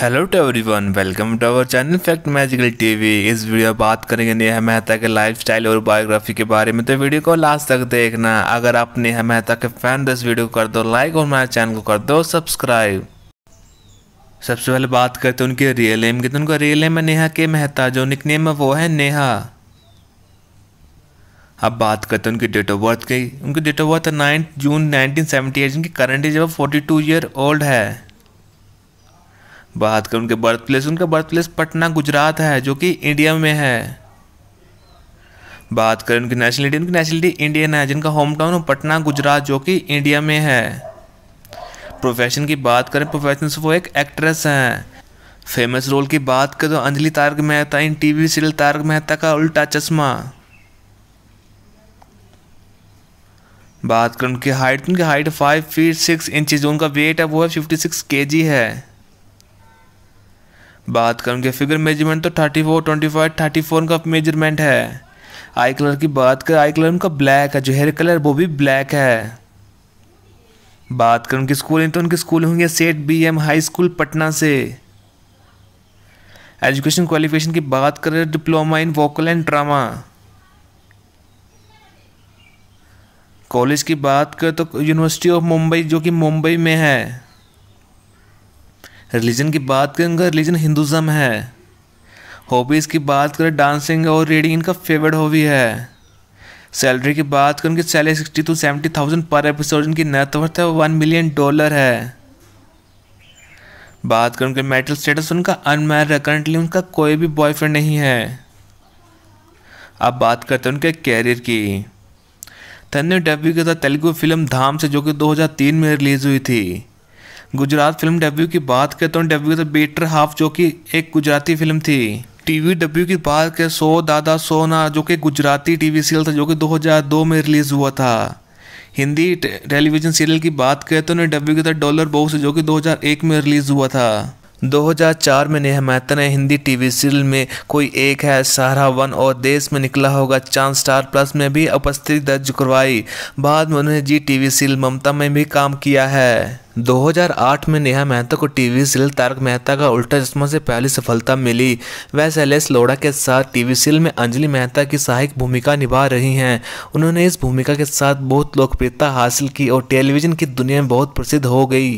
hello to everyone welcome to our channel fact magical TV इस video में बात करेंगे नेहा मेहता के लाइफस्टाइल और बायोग्राफी के बारे में तो वीडियो को लास्ट तक देखना अगर आप नेहा मेहता के फैन दस तो वीडियो को कर दो लाइक और हमारे चैनल को कर दो सब्सक्राइब सबसे पहले बात करते हैं उनके रियल नेम की तो उनका रियल नेम है नेहा के मेहता जो नेम है वो है नेहा अब बात करते हैं उनकी डेट ऑफ बर्थ की उनकी डेट ऑफ बर्थ है ninth June nineteen seventy eight जिनकी करंट एज वो फोर्टी टू ईयर ओल्ड है बात करें उनके बर्थ प्लेस उनका बर्थ प्लेस पटना गुजरात है जो कि इंडिया में है बात करें उनकी नेशनलिटी उनकी नेशनलिटी इंडियन है जिनका होम टाउन हो पटना गुजरात जो कि इंडिया में है प्रोफेशन की बात करें प्रोफेशन से वो एक एक्ट्रेस हैं फेमस रोल की बात करें तो Anjali Tarak Mehta in TV serial Tarak Mehta Ka Ooltah Chashmah बात करें उनकी हाइट उनकी height five feet six inches उनका वेट है वो है फिफ्टी सिक्स के जी है बात करूँ कि फिगर मेजरमेंट तो thirty four twenty five thirty four का मेजरमेंट है आई कलर की बात करें आई कलर उनका ब्लैक है जो हेयर कलर वो भी ब्लैक है बात करूँ उनकी स्कूलिंग तो उनके स्कूल होंगे Seth B M high school Patna से एजुकेशन क्वालिफिकेशन की बात करें diploma in vocal and drama college की बात करें तो यूनिवर्सिटी ऑफ मुंबई जो कि मुंबई में है रिलीजन की बात करें उनका रिलीजन हिंदुज़म है हॉबीज़ की बात करें डांसिंग और रीडिंग इनका फेवरेट हॉबी है सैलरी की बात करें उनकी salary sixty two seventy thousand per episode इनकी नेटवर्थ है वन मिलियन डॉलर है बात करें उनके मेटल स्टेटस उनका अनमैरिड है करंटली उनका कोई भी बॉयफ्रेंड नहीं है अब बात करते हैं उनके कैरियर की तन्ने डेब्यू के साथ तेलुगु फिल्म धाम से जो कि 2003 में रिलीज़ हुई थी गुजरात फिल्म डेब्यू की बात करें तो डेब्यू था बेटर हाफ जो कि एक गुजराती फिल्म थी टीवी डब्ल्यू की बात करें सो दादा सोना जो कि गुजराती टीवी सीरियल था जो कि 2002 में रिलीज़ हुआ था हिंदी टेलीविज़न सीरियल की बात करें तो उन्हें डब्ल्यू की था डॉलर बॉक्स जो कि 2001 में रिलीज़ हुआ था 2004 में नेहा मेहता ने हिंदी टीवी सीरियल में कोई एक है सहारा वन और देश में निकला होगा चांद स्टार प्लस में भी उपस्थिति दर्ज करवाई बाद में उन्होंने जी टीवी सीरियल ममता में भी काम किया है 2008 में नेहा मेहता को टीवी सीरियल तारक मेहता का उल्टा चश्मा से पहली सफलता मिली वह शैलेश लोड़ा के साथ टीवी सीरियल में अंजलि मेहता की सहायक भूमिका निभा रही हैं उन्होंने इस भूमिका के साथ बहुत लोकप्रियता हासिल की और टेलीविजन की दुनिया में बहुत प्रसिद्ध हो गई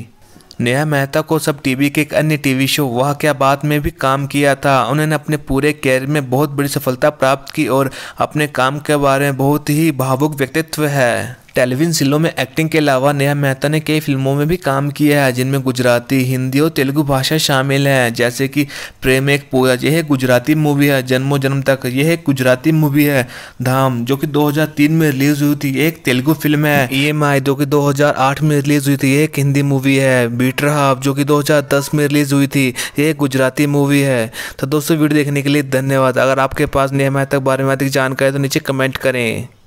नेहा मेहता को सब टीवी के एक अन्य टीवी शो वह क्या बात में भी काम किया था उन्होंने अपने पूरे कैरियर में बहुत बड़ी सफलता प्राप्त की और अपने काम के बारे में बहुत ही भावुक व्यक्तित्व है टेलीविजन सिलो में एक्टिंग के अलावा नेहा मेहता ने कई फिल्मों में भी काम किया है जिनमें गुजराती हिंदी और तेलुगु भाषा शामिल है जैसे कि प्रेम एक पूजा यह गुजराती मूवी है जन्मों जन्म तक यह एक गुजराती मूवी है धाम जो कि 2003 में रिलीज हुई थी एक तेलुगु फिल्म है ई एम आई जो कि दो में रिलीज हुई थी यह एक हिंदी मूवी है बीटर हाफ जो कि दो में रिलीज हुई थी यह गुजराती मूवी है तो दोस्तों वीडियो देखने के लिए धन्यवाद अगर आपके पास नेहा मेहता के बारे में अधिक जानकारी तो नीचे कमेंट करें